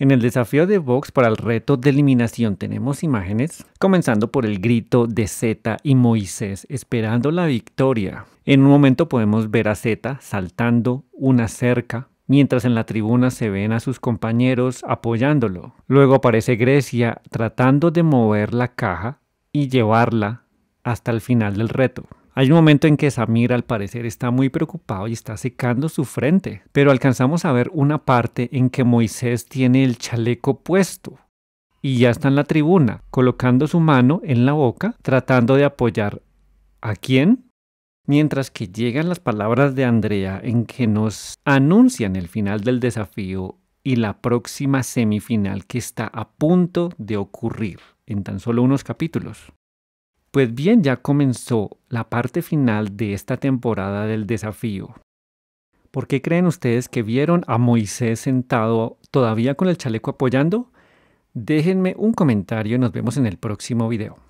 En el desafío de Vox para el reto de eliminación tenemos imágenes, comenzando por el grito de Zeta y Moisés esperando la victoria. En un momento podemos ver a Zeta saltando una cerca, mientras en la tribuna se ven a sus compañeros apoyándolo. Luego aparece Grecia tratando de mover la caja y llevarla hasta el final del reto. Hay un momento en que Samir al parecer está muy preocupado y está secando su frente, pero alcanzamos a ver una parte en que Moisés tiene el chaleco puesto y ya está en la tribuna, colocando su mano en la boca, tratando de apoyar a quién? Mientras que llegan las palabras de Andrea en que nos anuncian el final del desafío y la próxima semifinal que está a punto de ocurrir en tan solo unos capítulos. Pues bien, ya comenzó la parte final de esta temporada del desafío. ¿Por qué creen ustedes que vieron a Moisés sentado todavía con el chaleco apoyando? Déjenme un comentario y nos vemos en el próximo video.